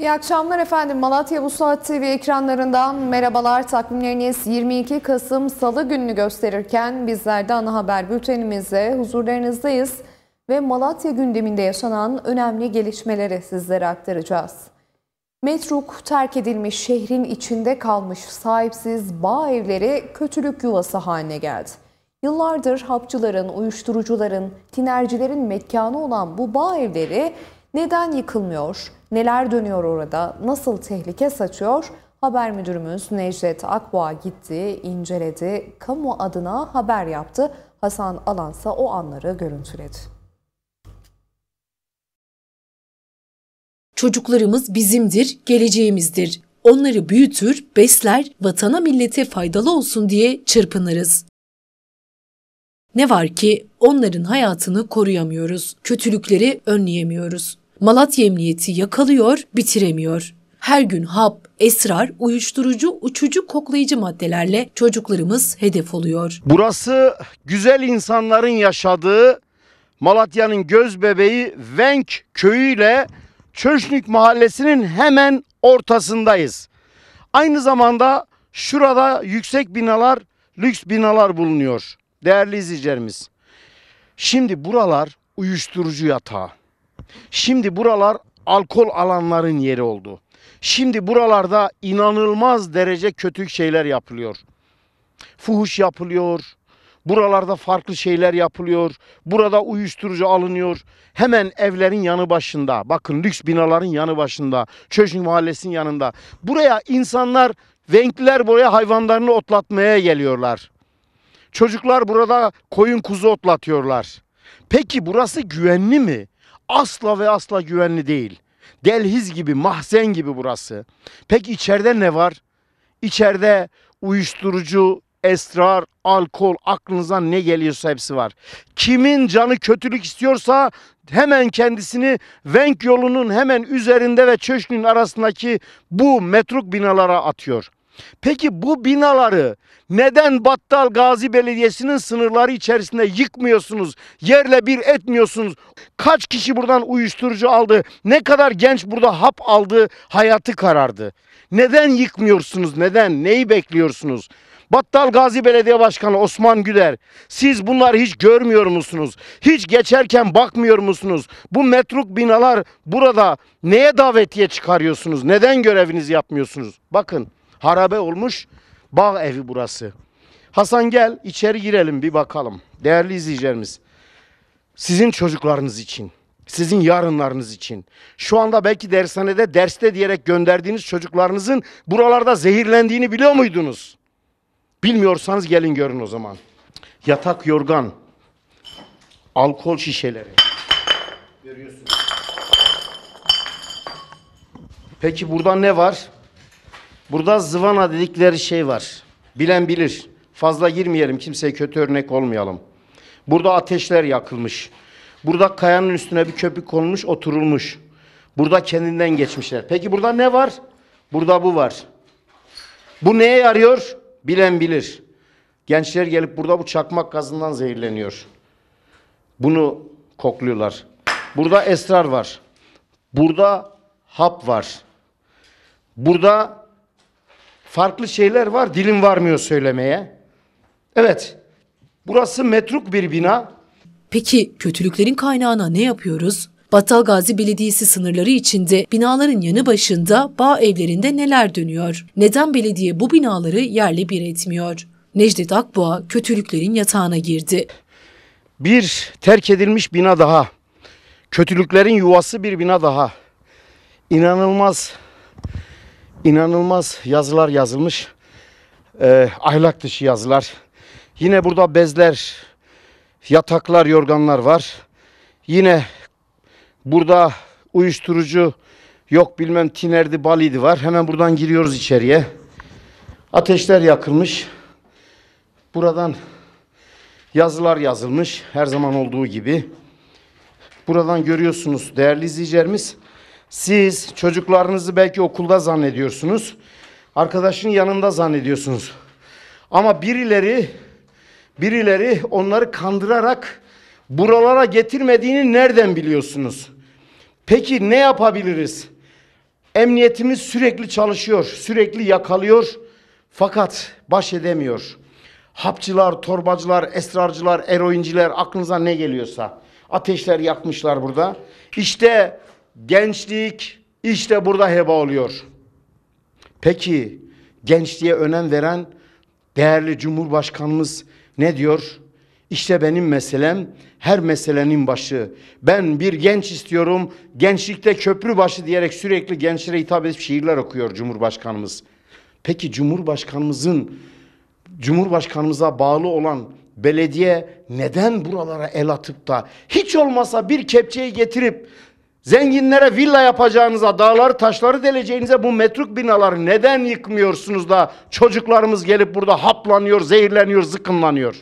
İyi akşamlar efendim. Malatya Vuslat TV ekranlarından merhabalar. Takvimleriniz 22 Kasım Salı gününü gösterirken bizler de ana haber bültenimizde huzurlarınızdayız ve Malatya gündeminde yaşanan önemli gelişmeleri sizlere aktaracağız. Metruk terk edilmiş şehrin içinde kalmış sahipsiz bağ evleri kötülük yuvası haline geldi. Yıllardır hapçıların, uyuşturucuların, tinercilerin mekanı olan bu bağ evleri neden yıkılmıyor? Neler dönüyor orada? Nasıl tehlike saçıyor? Haber müdürümüz Necdet Akboğa gitti, inceledi, kamu adına haber yaptı. Hasan Alansa o anları görüntüledi. Çocuklarımız bizimdir, geleceğimizdir. Onları büyütür, besler, vatana millete faydalı olsun diye çırpınırız. Ne var ki onların hayatını koruyamıyoruz, kötülükleri önleyemiyoruz. Malatya Emniyeti yakalıyor, bitiremiyor. Her gün hap, esrar, uyuşturucu, uçucu, koklayıcı maddelerle çocuklarımız hedef oluyor. Burası güzel insanların yaşadığı Malatya'nın göz bebeği Venk köyüyle Çöşnük mahallesinin hemen ortasındayız. Aynı zamanda şurada yüksek binalar, lüks binalar bulunuyor değerli izleyicilerimiz. Şimdi buralar uyuşturucu yatağı. Şimdi buralar alkol alanların yeri oldu. Şimdi buralarda inanılmaz derece kötü şeyler yapılıyor. Fuhuş yapılıyor. Buralarda farklı şeyler yapılıyor. Burada uyuşturucu alınıyor. Hemen evlerin yanı başında. Bakın lüks binaların yanı başında. Çöşün Mahallesi'nin yanında. Buraya insanlar, venkliler buraya hayvanlarını otlatmaya geliyorlar. Çocuklar burada koyun kuzu otlatıyorlar. Peki burası güvenli mi? asla ve asla güvenli değil. Delhiz gibi, mahzen gibi burası. Peki içeride ne var? İçeride uyuşturucu, esrar, alkol, aklınıza ne geliyorsa hepsi var. Kimin canı kötülük istiyorsa hemen kendisini Venk yolunun hemen üzerinde ve Çöşnün arasındaki bu metruk binalara atıyor. Peki bu binaları neden Battal Gazi Belediyesi'nin sınırları içerisinde yıkmıyorsunuz? Yerle bir etmiyorsunuz? Kaç kişi buradan uyuşturucu aldı? Ne kadar genç burada hap aldı? Hayatı karardı. Neden yıkmıyorsunuz? Neden? Neyi bekliyorsunuz? Battal Gazi Belediye Başkanı Osman Güler siz bunları hiç görmüyor musunuz? Hiç geçerken bakmıyor musunuz? Bu metruk binalar burada neye davetiye çıkarıyorsunuz? Neden görevinizi yapmıyorsunuz? Bakın Harabe olmuş bağ evi burası. Hasan gel içeri girelim bir bakalım. Değerli izleyicilerimiz. Sizin çocuklarınız için, sizin yarınlarınız için. Şu anda belki dershanede derste diyerek gönderdiğiniz çocuklarınızın buralarda zehirlendiğini biliyor muydunuz? Bilmiyorsanız gelin görün o zaman. Yatak yorgan, alkol şişeleri. Görüyorsunuz. Peki burada ne var? Burada zıvana dedikleri şey var. Bilen bilir. Fazla girmeyelim, kimseye kötü örnek olmayalım. Burada ateşler yakılmış. Burada kayanın üstüne bir köpük konmuş, oturulmuş. Burada kendinden geçmişler. Peki burada ne var? Burada bu var. Bu neye yarıyor? Bilen bilir. Gençler gelip burada bu çakmak gazından zehirleniyor. Bunu kokluyorlar. Burada esrar var. Burada hap var. Burada farklı şeyler var. Dilim varmıyor söylemeye. Evet. Burası metruk bir bina. Peki kötülüklerin kaynağına ne yapıyoruz? Battal Gazi Belediyesi sınırları içinde binaların yanı başında bağ evlerinde neler dönüyor? Neden belediye bu binaları yerle bir etmiyor? Necdet Akboğa kötülüklerin yatağına girdi. Bir terk edilmiş bina daha. Kötülüklerin yuvası bir bina daha. İnanılmaz inanılmaz yazılar yazılmış. E, ahlak dışı yazılar. Yine burada bezler, yataklar, yorganlar var. Yine burada uyuşturucu yok bilmem tinerdi balidi var. Hemen buradan giriyoruz içeriye. Ateşler yakılmış. Buradan yazılar yazılmış her zaman olduğu gibi. Buradan görüyorsunuz değerli izleyicilerimiz siz çocuklarınızı belki okulda zannediyorsunuz. Arkadaşın yanında zannediyorsunuz. Ama birileri birileri onları kandırarak buralara getirmediğini nereden biliyorsunuz? Peki ne yapabiliriz? Emniyetimiz sürekli çalışıyor, sürekli yakalıyor fakat baş edemiyor. Hapçılar, torbacılar, esrarcılar, eroinciler aklınıza ne geliyorsa ateşler yakmışlar burada. İşte gençlik işte burada heba oluyor. Peki gençliğe önem veren değerli Cumhurbaşkanımız ne diyor? İşte benim meselem her meselenin başı. Ben bir genç istiyorum. Gençlikte köprü başı diyerek sürekli gençlere hitap edip şiirler okuyor Cumhurbaşkanımız. Peki Cumhurbaşkanımızın Cumhurbaşkanımıza bağlı olan belediye neden buralara el atıp da hiç olmasa bir kepçeyi getirip Zenginlere villa yapacağınıza, dağları taşları deleceğinize bu metruk binaları neden yıkmıyorsunuz da çocuklarımız gelip burada haplanıyor, zehirleniyor, zıkkımlanıyor?